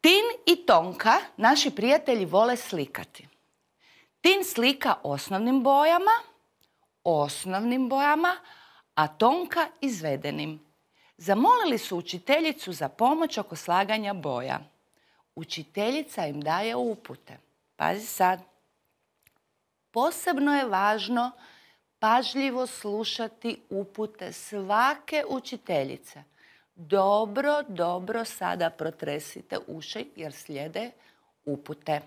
Tin i Tonka, naši prijatelji, vole slikati. Tin slika osnovnim bojama, osnovnim bojama, a Tonka izvedenim. Zamolili su učiteljicu za pomoć oko slaganja boja. Učiteljica im daje upute. Pazi sad. Posebno je važno pažljivo slušati upute svake učiteljice. Dobro, dobro sada protresite uši jer slijede upute.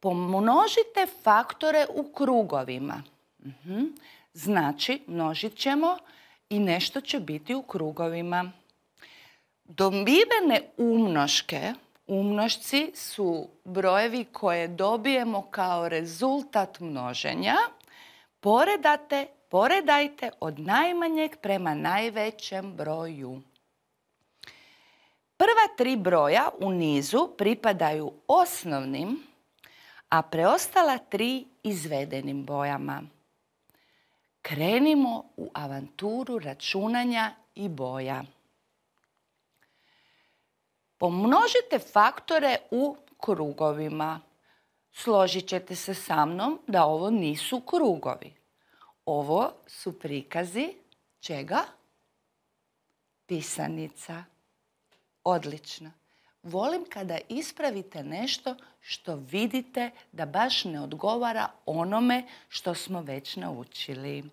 Pomnožite faktore u krugovima. Mhm. Znači, množit ćemo i nešto će biti u krugovima. Dobivene umnoške Umnošci su brojevi koje dobijemo kao rezultat množenja. Poredate, poredajte od najmanjeg prema najvećem broju. Prva tri broja u nizu pripadaju osnovnim, a preostala tri izvedenim bojama. Krenimo u avanturu računanja i boja. Pomnožite faktore u krugovima. Složit ćete se sa mnom da ovo nisu krugovi. Ovo su prikazi čega? Pisanica. Odlično. Volim kada ispravite nešto što vidite da baš ne odgovara onome što smo već naučili.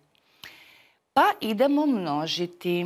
Pa idemo množiti.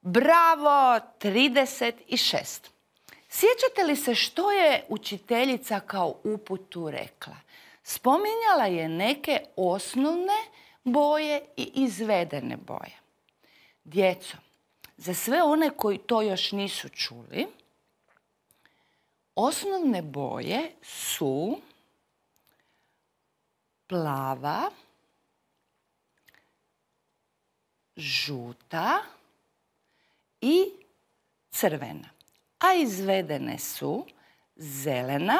Bravo, 36. Sjećate li se što je učiteljica kao uputu rekla? Spominjala je neke osnovne boje i izvedene boje. Djeco, za sve one koji to još nisu čuli, osnovne boje su plava, žuta, crvena. A izvedene su zelena,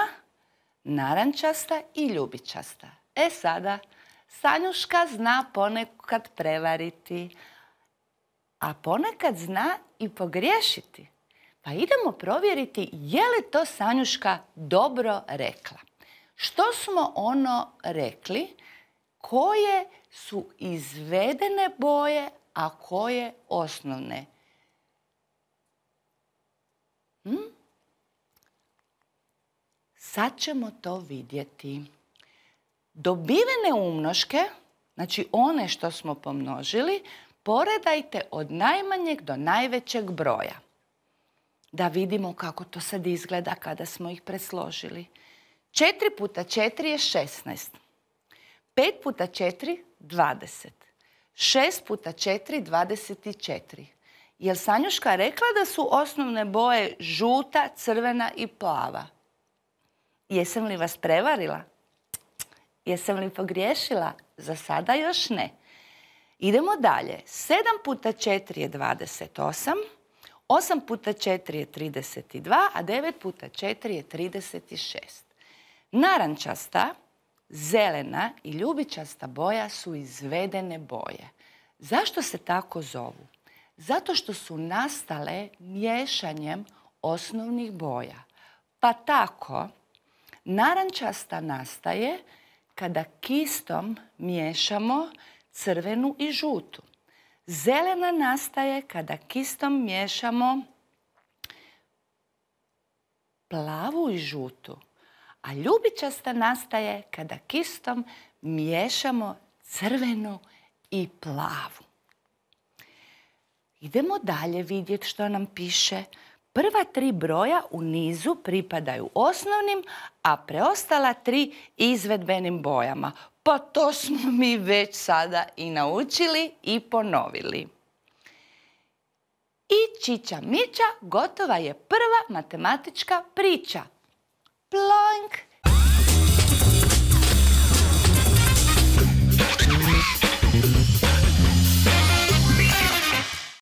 narančasta i ljubičasta. E sada, Sanjuška zna ponekad prevariti, a ponekad zna i pogriješiti. Pa idemo provjeriti je li to Sanjuška dobro rekla. Što smo ono rekli? Koje su izvedene boje, a koje osnovne Hm? Sad ćemo to vidjeti. Dobivene umnoške, znači one što smo pomnožili, poredajte od najmanjeg do najvećeg broja. Da vidimo kako to sad izgleda kada smo ih presložili. 4 puta 4 je 16. 5 puta 4 20. 6 puta 4 24 li Sanjuška rekla da su osnovne boje žuta, crvena i plava? Jesam li vas prevarila? Jesam li pogriješila? Za sada još ne. Idemo dalje. 7 puta 4 je 28, 8 puta 4 je 32, a 9 puta 4 je 36. Narančasta, zelena i ljubičasta boja su izvedene boje. Zašto se tako zovu? Zato što su nastale miješanjem osnovnih boja. Pa tako, narančasta nastaje kada kistom miješamo crvenu i žutu. Zelena nastaje kada kistom miješamo plavu i žutu. A ljubičasta nastaje kada kistom miješamo crvenu i plavu. Idemo dalje vidjeti što nam piše. Prva tri broja u nizu pripadaju osnovnim, a preostala tri izvedbenim bojama. Pa to smo mi već sada i naučili i ponovili. I Čića Mića gotova je prva matematička priča. Plonk!